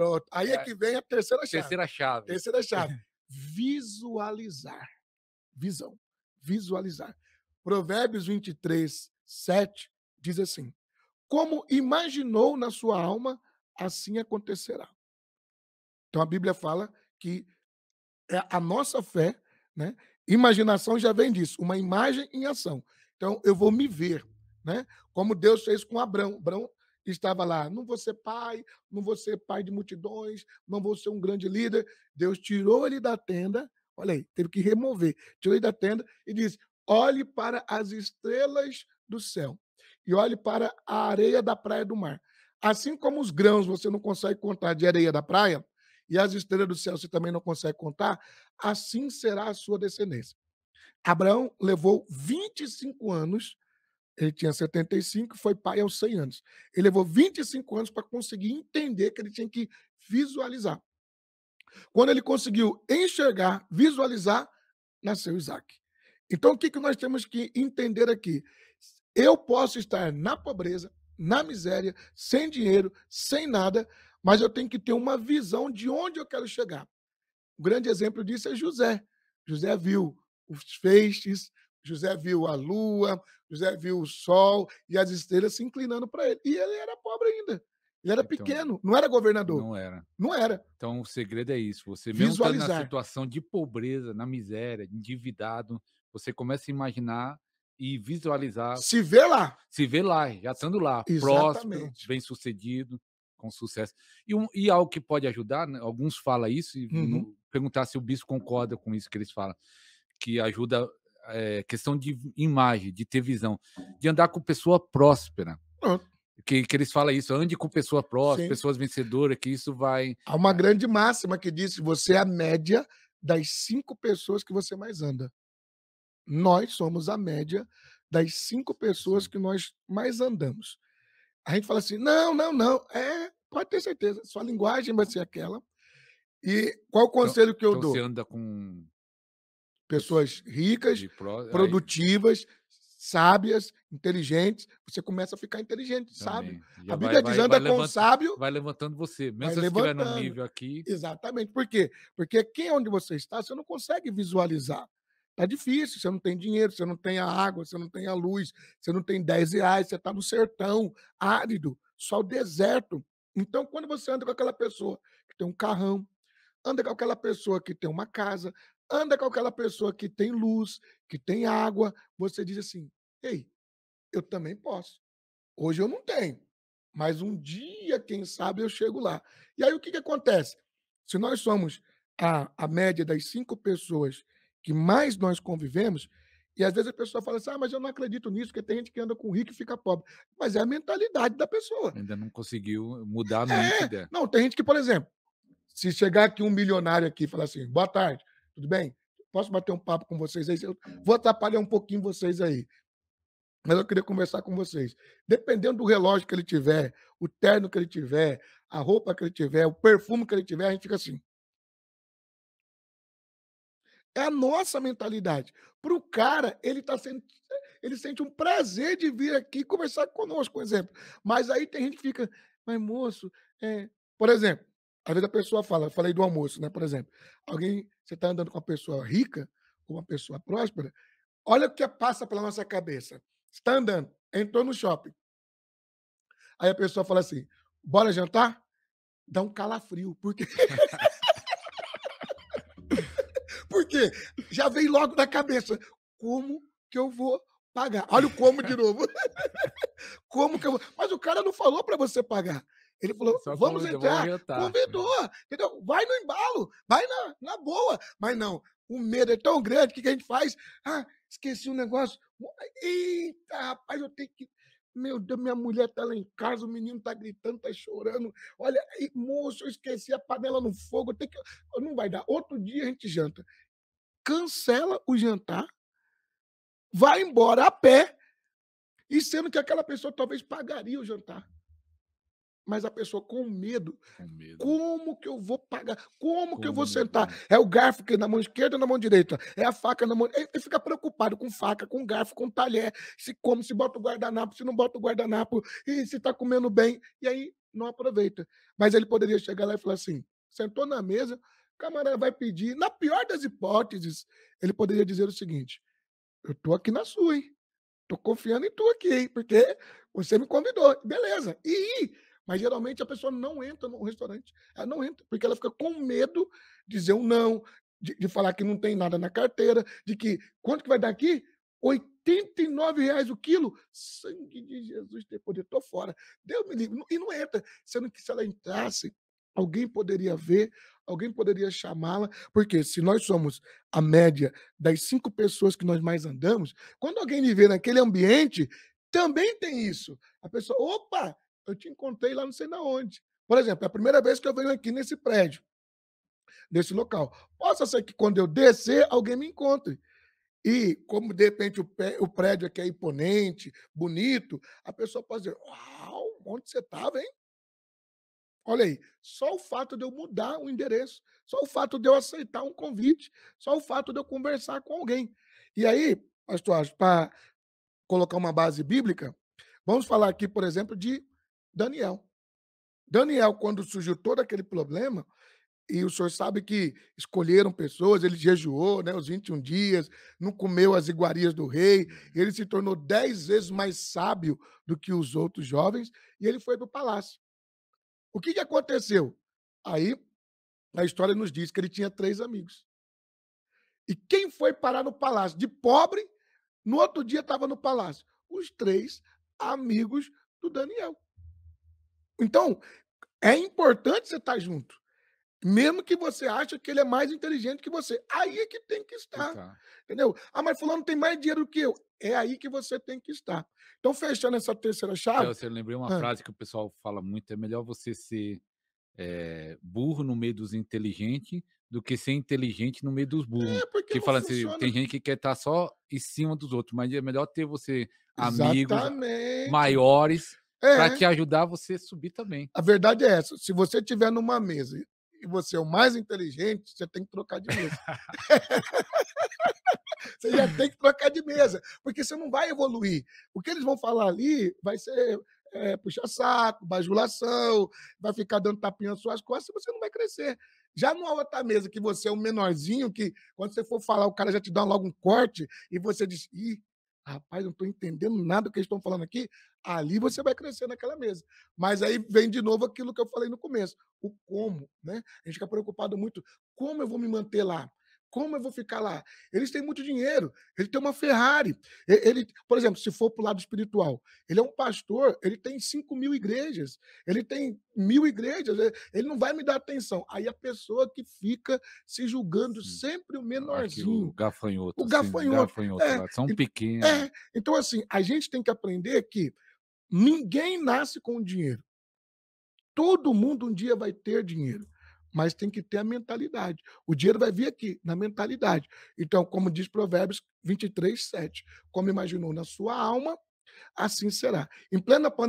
Pronto. Aí é, é que vem a terceira chave. Terceira chave. Terceira chave. Visualizar. Visão. Visualizar. Provérbios 23, 7 diz assim: Como imaginou na sua alma, assim acontecerá. Então a Bíblia fala que é a nossa fé, né? Imaginação já vem disso, uma imagem em ação. Então eu vou me ver, né? Como Deus fez com Abraão. Abraão estava lá. Não vou ser pai, não vou ser pai de multidões, não vou ser um grande líder. Deus tirou ele da tenda, olha aí, teve que remover, tirou ele da tenda e disse: olhe para as estrelas do céu e olhe para a areia da praia do mar. Assim como os grãos você não consegue contar de areia da praia, e as estrelas do céu você também não consegue contar, assim será a sua descendência. Abraão levou 25 anos ele tinha 75, foi pai aos 100 anos. Ele levou 25 anos para conseguir entender que ele tinha que visualizar. Quando ele conseguiu enxergar, visualizar, nasceu Isaac. Então, o que, que nós temos que entender aqui? Eu posso estar na pobreza, na miséria, sem dinheiro, sem nada, mas eu tenho que ter uma visão de onde eu quero chegar. Um grande exemplo disso é José. José viu os feixes, José viu a lua, José viu o sol e as estrelas se inclinando para ele. E ele era pobre ainda. Ele era então, pequeno, não era governador. Não era. Não era. Então o segredo é isso. Você mesmo tá na situação de pobreza, na miséria, endividado, você começa a imaginar e visualizar. Se vê lá. Se vê lá, já estando lá, Exatamente. bem sucedido, com sucesso. E, um, e algo que pode ajudar, né? alguns falam isso, e uhum. perguntar se o bispo concorda com isso que eles falam, que ajuda é, questão de imagem, de ter visão, de andar com pessoa próspera. Uhum. Que, que eles falam isso, ande com pessoa próspera, Sim. pessoas vencedoras, que isso vai. Há uma né? grande máxima que diz: você é a média das cinco pessoas que você mais anda. Nós somos a média das cinco pessoas que nós mais andamos. A gente fala assim: não, não, não, é, pode ter certeza, sua linguagem vai ser aquela. E qual o então, conselho então, que eu então dou? Você anda com pessoas ricas, pro... produtivas, sábias, inteligentes, você começa a ficar inteligente, sabe? a Bíblia vai, diz, anda vai, vai com levanta, sábio... Vai levantando você, mesmo se estiver no nível aqui... Exatamente, por quê? Porque quem é onde você está, você não consegue visualizar. Tá difícil, você não tem dinheiro, você não tem a água, você não tem a luz, você não tem 10 reais, você está no sertão, árido, só o deserto. Então, quando você anda com aquela pessoa que tem um carrão, anda com aquela pessoa que tem uma casa, anda com aquela pessoa que tem luz, que tem água, você diz assim: ei, eu também posso. Hoje eu não tenho, mas um dia, quem sabe, eu chego lá. E aí o que, que acontece? Se nós somos a, a média das cinco pessoas que mais nós convivemos, e às vezes a pessoa fala assim: ah, mas eu não acredito nisso, porque tem gente que anda com rico e fica pobre. Mas é a mentalidade da pessoa. Ainda não conseguiu eh, mudar a é, ideia. Não, tem gente que, por exemplo, se chegar aqui um milionário aqui e falar assim: boa tarde, tudo bem? Posso bater um papo com vocês aí? Eu vou atrapalhar um pouquinho vocês aí. Mas eu queria conversar com vocês. Dependendo do relógio que ele tiver, o terno que ele tiver, a roupa que ele tiver, o perfume que ele tiver, a gente fica assim. É a nossa mentalidade. Para o cara, ele tá sendo, ele sente um prazer de vir aqui conversar conosco, por exemplo. Mas aí tem gente que fica, mas moço, é... por exemplo, às vezes a pessoa fala, eu falei do almoço, né? Por exemplo, alguém, você está andando com uma pessoa rica ou uma pessoa próspera, olha o que passa pela nossa cabeça. Você está andando, entrou no shopping. Aí a pessoa fala assim: bora jantar? Dá um calafrio, porque. porque já vem logo na cabeça. Como que eu vou pagar? Olha o como de novo. como que eu vou. Mas o cara não falou para você pagar. Ele é falou, Só vamos entrar, jantar, convidou, entendeu? Vai no embalo, vai na, na boa. Mas não, o medo é tão grande, o que, que a gente faz? Ah, esqueci um negócio. Eita, rapaz, eu tenho que... Meu Deus, minha mulher tá lá em casa, o menino tá gritando, tá chorando. Olha, moço, eu esqueci a panela no fogo. Tem que... Não vai dar. Outro dia a gente janta. Cancela o jantar, vai embora a pé, e sendo que aquela pessoa talvez pagaria o jantar. Mas a pessoa com medo, com medo. como que eu vou pagar? Como, que eu vou sentar? É o garfo que é na mão esquerda ou na mão direita? É a faca na mão. Ele fica preocupado com faca, com garfo, com talher. Se come, se bota o guardanapo, se não bota o guardanapo, e se está comendo bem. E aí não aproveita. Mas ele poderia chegar lá e falar assim: sentou na mesa, camarada vai pedir. Na pior das hipóteses, ele poderia dizer o seguinte: eu tô aqui na sua, hein? Tô confiando em tu aqui, hein? Porque você me convidou. Beleza. E mas geralmente a pessoa não entra no restaurante, ela não entra, porque ela fica com medo de dizer um não, de, de falar que não tem nada na carteira, de que quanto que vai dar aqui? R$ reais o quilo, sangue de Jesus tem poder, tô fora. Deus me livre. E não entra. Sendo que se ela entrasse, alguém poderia ver, alguém poderia chamá-la, porque se nós somos a média das cinco pessoas que nós mais andamos, quando alguém me vê naquele ambiente, também tem isso. A pessoa, opa, eu te encontrei lá não sei na onde. Por exemplo, é a primeira vez que eu venho aqui nesse prédio, nesse local. Possa ser que quando eu descer, alguém me encontre. E como de repente o, prédio aqui é imponente, bonito, a pessoa pode dizer: Uau, onde você estava, hein? Olha aí, só o fato de eu mudar o endereço, só o fato de eu aceitar um convite, só o fato de eu conversar com alguém. E aí, pastor, para colocar uma base bíblica, vamos falar aqui, por exemplo, de Daniel. Daniel, quando surgiu todo aquele problema, e o senhor sabe que escolheram pessoas, ele jejuou né, os 21 dias, não comeu as iguarias do rei, uhum. ele se tornou dez vezes mais sábio do que os outros jovens, e ele foi para o palácio. O que, que aconteceu? Aí a história nos diz que ele tinha três amigos. E quem foi parar no palácio? De pobre, no outro dia estava no palácio. Os três amigos do Daniel. Então, é importante você estar tá junto. Mesmo que você ache que ele é mais inteligente que você. Aí é que tem que estar. Tá. Entendeu? Ah, mas fulano tem mais dinheiro do que eu. É aí que você tem que estar. Então, fechando essa terceira chave. Celso, eu lembrei uma ah. frase que o pessoal fala muito: é melhor você ser é, burro no meio dos inteligentes do que ser inteligente no meio dos burros. É, porque que fala assim, tem gente que quer estar tá só em cima dos outros, mas é melhor ter você amigos Exatamente. maiores é. Para te ajudar você subir também. A verdade é essa. Se você tiver numa mesa e você é o mais inteligente, você tem que trocar de mesa. você já tem que trocar de mesa, porque você não vai evoluir. O que eles vão falar ali vai ser é, puxa-saco, bajulação, vai ficar dando tapinha nas suas costas e você não vai crescer. Já numa outra mesa que você é o menorzinho, que quando você for falar, o cara já te dá logo um corte e você diz: ih, Rapaz, não estou entendendo nada do que eles estão falando aqui. Ali você vai crescer naquela mesa. Mas aí vem de novo aquilo que eu falei no começo: o como. Né? A gente fica preocupado muito. Como eu vou me manter lá? Como eu vou ficar lá? Eles têm muito dinheiro, ele tem uma Ferrari. Ele, por exemplo, se for para o lado espiritual, ele é um pastor, ele tem 5 mil igrejas, ele tem mil igrejas, é, ele não vai me dar atenção. Aí a pessoa que fica se julgando Sim. sempre o menorzinho. Ah, aqui, o gafanhoto. O gafanhoto. gafanhoto é, são é, pequenos. É, então, assim, a gente tem que aprender que ninguém nasce com dinheiro. Todo mundo um dia vai ter dinheiro mas tem que ter a mentalidade. O dinheiro vai vir aqui, na mentalidade. Então, como diz Provérbios 23, 7, como imaginou na sua alma, assim será. Em plena pandemia,